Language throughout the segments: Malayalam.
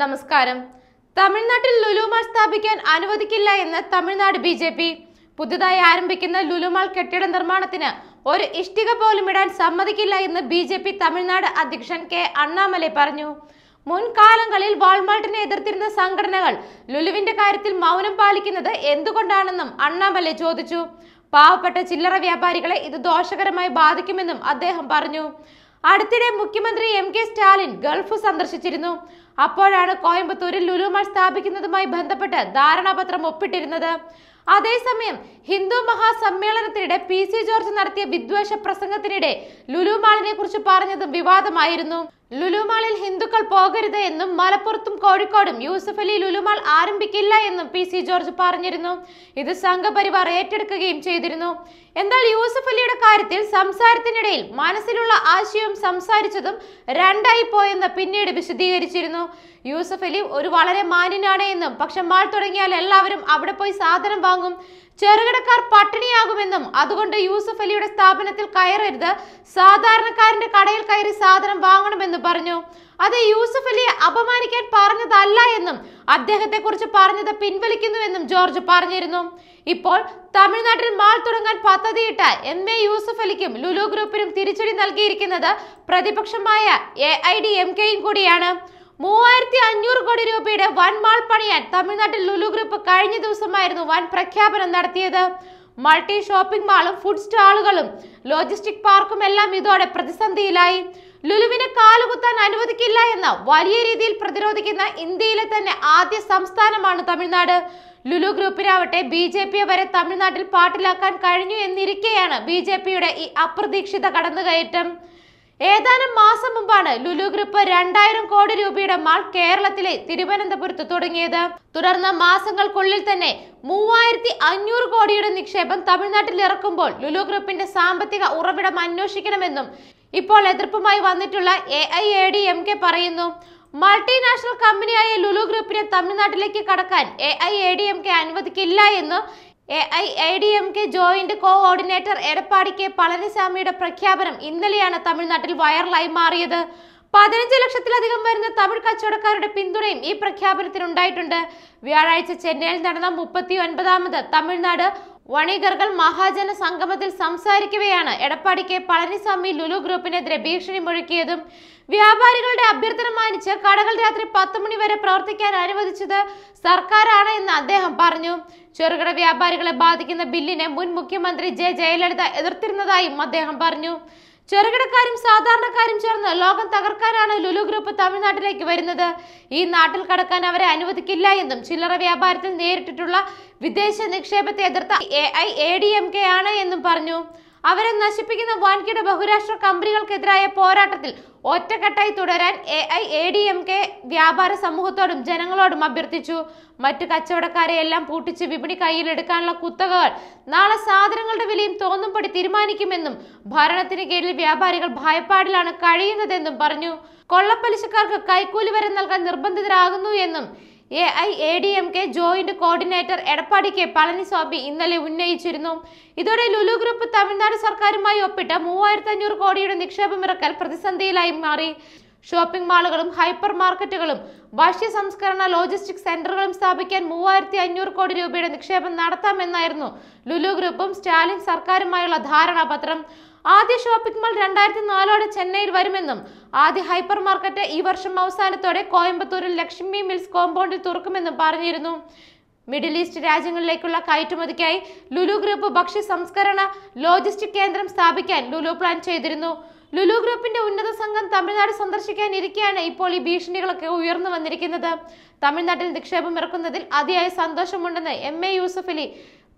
നമസ്കാരം തമിഴ്നാട്ടിൽ ലുലുമാൾ സ്ഥാപിക്കാൻ അനുവദിക്കില്ല എന്ന് തമിഴ്നാട് ബി ജെ പി പുതുതായി ആരംഭിക്കുന്ന ലുലുമാൾ കെട്ടിട നിർമ്മാണത്തിന് ഒരു ഇഷ്ടിക പോലും ഇടാൻ സമ്മതിക്കില്ല എന്ന് ബി ജെ പി തമിഴ്നാട് അധ്യക്ഷൻ കെ അണ്ണാമലൈ പറഞ്ഞു മുൻകാലങ്ങളിൽ വാൾമാർട്ടിനെ എതിർത്തിരുന്ന സംഘടനകൾ ലുലുവിന്റെ കാര്യത്തിൽ മൗനം പാലിക്കുന്നത് എന്തുകൊണ്ടാണെന്നും അണ്ണാമലൈ ചോദിച്ചു പാവപ്പെട്ട ചില്ലറ വ്യാപാരികളെ ഇത് ദോഷകരമായി ബാധിക്കുമെന്നും അദ്ദേഹം പറഞ്ഞു അടുത്തിടെ മുഖ്യമന്ത്രി എം കെ സ്റ്റാലിൻ ഗൾഫ് സന്ദർശിച്ചിരുന്നു അപ്പോഴാണ് കോയമ്പത്തൂരിൽ ലുലുമാൾ സ്ഥാപിക്കുന്നതുമായി ബന്ധപ്പെട്ട് ധാരണാപത്രം ഒപ്പിട്ടിരുന്നത് അതേസമയം ഹിന്ദു മഹാസമ്മേളനത്തിനിടെ പി സി ജോർജ് നടത്തിയ വിദ്വേഷ പ്രസംഗത്തിനിടെ ലുലുമാളിനെ കുറിച്ച് പറഞ്ഞതും വിവാദമായിരുന്നു ലുലുമാളിൽ ഹിന്ദുക്കൾ പോകരുത് എന്നും മലപ്പുറത്തും കോഴിക്കോടും യൂസഫ് അലി ലുലുമാൾ ആരംഭിക്കില്ല എന്നും പി സി ജോർജ് പറഞ്ഞിരുന്നു ഇത് സംഘപരിവാർ ഏറ്റെടുക്കുകയും ചെയ്തിരുന്നു എന്നാൽ യൂസഫ് അലിയുടെ കാര്യത്തിൽ സംസാരത്തിനിടയിൽ മനസ്സിലുള്ള ആശയവും സംസാരിച്ചതും രണ്ടായി പോയെന്ന് പിന്നീട് വിശദീകരിച്ചിരുന്നു യൂസഫ് അലി ഒരു വളരെ മാന്യനാണ് എന്നും പക്ഷെ മാൾ തുടങ്ങിയാൽ എല്ലാവരും അവിടെ പോയി സാധനം വാങ്ങും ചെറുകിടക്കാർ പട്ടിണിയാകുമെന്നും അതുകൊണ്ട് യൂസഫ് അലിയുടെ സ്ഥാപനത്തിൽ കയറരുത് സാധാരണക്കാരന്റെ കടയിൽ കയറി സാധനം വാങ്ങണമെന്നും പറഞ്ഞു അത് യൂസഫ് അലിയെ അപമാനിക്കാൻ പറഞ്ഞതല്ല എന്നും അദ്ദേഹത്തെ കുറിച്ച് പറഞ്ഞത് പിൻവലിക്കുന്നുവെന്നും ജോർജ് പറഞ്ഞിരുന്നു ഇപ്പോൾ തമിഴ്നാട്ടിൽ മാൾ തുടങ്ങാൻ പദ്ധതിയിട്ട എം എ യൂസഫ് അലിക്കും ലുലു ഗ്രൂപ്പിനും തിരിച്ചടി നൽകിയിരിക്കുന്നത് പ്രതിപക്ഷമായ എ ഐ ഡി എം കെയും കൂടിയാണ് മൂവായിരത്തി അഞ്ഞൂറ് കോടി രൂപയുടെ വൻ മാൾ പണിയാൻ തമിഴ്നാട്ടിൽ ലുലു ഗ്രൂപ്പ് കഴിഞ്ഞ ദിവസമായിരുന്നു വൻ പ്രഖ്യാപനം നടത്തിയത് മൾട്ടി ഷോപ്പിംഗ് മാളും ഫുഡ് സ്റ്റാളുകളും ലോജിസ്റ്റിക് പാർക്കും എല്ലാം ഇതോടെ പ്രതിസന്ധിയിലായി ലുലുവിനെ കാലുകുത്താൻ അനുവദിക്കില്ല എന്ന് വലിയ രീതിയിൽ പ്രതിരോധിക്കുന്ന ഇന്ത്യയിലെ തന്നെ ആദ്യ സംസ്ഥാനമാണ് തമിഴ്നാട് ലുലു ഗ്രൂപ്പിനാവട്ടെ ബി ജെ പിയെ വരെ തമിഴ്നാട്ടിൽ പാട്ടിലാക്കാൻ കഴിഞ്ഞു എന്നിരിക്കെയാണ് ബി ജെ പിയുടെ ഈ അപ്രതീക്ഷിത കടന്നുകയറ്റം ഏതാനും മാസം മുമ്പാണ് ലുലു ഗ്രൂപ്പ് രണ്ടായിരം കോടി രൂപയുടെ മാൾ കേരളത്തിലെ തിരുവനന്തപുരത്ത് തുടങ്ങിയത് തുടർന്ന് മാസങ്ങൾക്കുള്ളിൽ തന്നെ മൂവായിരത്തി അഞ്ഞൂറ് കോടിയുടെ നിക്ഷേപം തമിഴ്നാട്ടിൽ ഇറക്കുമ്പോൾ ലുലു ഗ്രൂപ്പിന്റെ സാമ്പത്തിക ഉറവിടം അന്വേഷിക്കണമെന്നും ഇപ്പോൾ എതിർപ്പുമായി വന്നിട്ടുള്ള A I A D M K പറയുന്നു മൾട്ടിനാഷണൽ കമ്പനിയായ ലുലു ഗ്രൂപ്പിനെ തമിഴ്നാട്ടിലേക്ക് കടക്കാൻ A I A D M K അനുവദിക്കില്ല എന്ന് A I A D M K joint coordinator Edappadi K പളനിസ്വാമിയുടെ പ്രഖ്യാപനം ഇന്നലെയാണ് തമിഴ്നാട്ടിൽ വൈറലായി മാറിയത് പതിനഞ്ച് ലക്ഷത്തിലധികം വരുന്ന തമിഴ് കച്ചവടക്കാരുടെ പിന്തുണയും ഈ പ്രഖ്യാപനത്തിനുണ്ടായിട്ടുണ്ട് വ്യാഴാഴ്ച ചെന്നൈയിൽ നടന്ന മുപ്പത്തി ഒൻപതാമത് തമിഴ്നാട് വണികർകൾ മഹാജന സംഗമത്തിൽ സംസാരിക്കവെയാണ് എടപ്പാടി കെ പളനിസ്വാമി ലുലു ഗ്രൂപ്പിനെതിരെ ഭീഷണി മുഴക്കിയതും വ്യാപാരികളുടെ അഭ്യർത്ഥന മാനിച്ച് കടകൾ രാത്രി പത്ത് മണി വരെ പ്രവർത്തിക്കാൻ അനുവദിച്ചത് സർക്കാരാണ് എന്ന് അദ്ദേഹം പറഞ്ഞു ചെറുകിട വ്യാപാരികളെ ബാധിക്കുന്ന ബില്ലിനെ മുൻ മുഖ്യമന്ത്രി ജെ ജയലളിത എതിർത്തിരുന്നതായും അദ്ദേഹം പറഞ്ഞു ചെറുകിടക്കാരും സാധാരണക്കാരും ചേർന്ന് ലോകം തകർക്കാനാണ് ലുലു ഗ്രൂപ്പ് തമിഴ്നാട്ടിലേക്ക് വരുന്നത് ഈ നാട്ടിൽ കടക്കാൻ അവരെ അനുവദിക്കില്ല എന്നും ചില്ലറ വ്യാപാരത്തിൽ നേരിട്ടിട്ടുള്ള വിദേശ നിക്ഷേപത്തെ എതിർത്ത A I A D M K ആണ് എന്നും പറഞ്ഞു അവരെ നശിപ്പിക്കുന്ന വൻകിട ബഹുരാഷ്ട്ര കമ്പനികൾക്കെതിരായ പോരാട്ടത്തിൽ ഒറ്റക്കെട്ടായി തുടരാൻ A I A D M K വ്യാപാര സമൂഹത്തോടും ജനങ്ങളോടും അഭ്യർത്ഥിച്ചു മറ്റു കച്ചവടക്കാരെ എല്ലാം പൂട്ടിച്ച് വിപണി കയ്യിലെടുക്കാനുള്ള കുത്തകകൾ നാളെ സാധനങ്ങളുടെ വിലയും തോന്നുംപടി തീരുമാനിക്കുമെന്നും ഭരണത്തിന് കീഴിൽ വ്യാപാരികൾ ഭയപ്പാടിലാണ് കഴിയുന്നതെന്നും പറഞ്ഞു കൊള്ളപ്പലിശക്കാർക്ക് കൈക്കൂലി വരെ നൽകാൻ നിർബന്ധിതരാകുന്നു എന്നും A I A D M K joint coordinator Edappadi K Palaniswami ഇന്നലെ ഉന്നയിച്ചിരുന്നു ഇതോടെ ലുലു ഗ്രൂപ്പ് തമിഴ്നാട് സർക്കാരുമായി ഒപ്പിട്ട് മൂവായിരത്തി അഞ്ഞൂറ് കോടിയുടെ നിക്ഷേപമിറക്കൽ പ്രതിസന്ധിയിലായി മാറി ഷോപ്പിംഗ് മാളുകളും ഹൈപ്പർ മാർക്കറ്റുകളും ഭക്ഷ്യ സംസ്കരണ ലോജിസ്റ്റിക് സെന്ററുകളും സ്ഥാപിക്കാൻ മൂവായിരത്തി അഞ്ഞൂറ് കോടി രൂപയുടെ നിക്ഷേപം നടത്താമെന്നായിരുന്നു ലുലു ഗ്രൂപ്പും സ്റ്റാലിൻ സർക്കാരുമായുള്ള ധാരണാപത്രം ആദ്യ ഷോപ്പിംഗ് മാൾ രണ്ടായിരത്തി നാലോടെ ചെന്നൈയിൽ വരുമെന്നും ആദ്യ ഹൈപ്പർ മാർക്കറ്റ് ഈ വർഷം അവസാനത്തോടെ കോയമ്പത്തൂരിൽ ലക്ഷ്മി മിൽസ് കോമ്പൗണ്ടിൽ തുറക്കുമെന്നും പറഞ്ഞിരുന്നു മിഡിൽ ഈസ്റ്റ് രാജ്യങ്ങളിലേക്കുള്ള കയറ്റുമതിക്കായി ലുലു ഗ്രൂപ്പ് ഭക്ഷ്യ സംസ്കരണ ലോജിസ്റ്റിക് കേന്ദ്രം സ്ഥാപിക്കാൻ ലുലു പ്ലാൻ ചെയ്തിരുന്നു ലുലു ഗ്രൂപ്പിന്റെ ഉന്നത സംഘം തമിഴ്നാട് സന്ദർശിക്കാൻ ഇരിക്കുകയാണ് ഇപ്പോൾ ഈ ഭീഷണികളൊക്കെ ഉയർന്നു വന്നിരിക്കുന്നത് തമിഴ്നാട്ടിൽ നിക്ഷേപം ഇറക്കുന്നതിൽ അതിയായ സന്തോഷമുണ്ടെന്ന് എം എ യൂസഫലി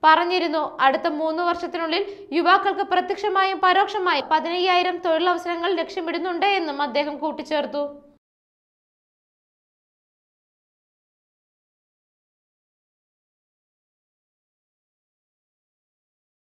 പറഞ്ഞിരുന്നു അടുത്ത മൂന്ന് വർഷത്തിനുള്ളിൽ യുവാക്കൾക്ക് പ്രത്യക്ഷമായും പരോക്ഷമായും പതിനയ്യായിരം തൊഴിലവസരങ്ങൾ ലക്ഷ്യമിടുന്നുണ്ട് എന്നും അദ്ദേഹം കൂട്ടിച്ചേർത്തു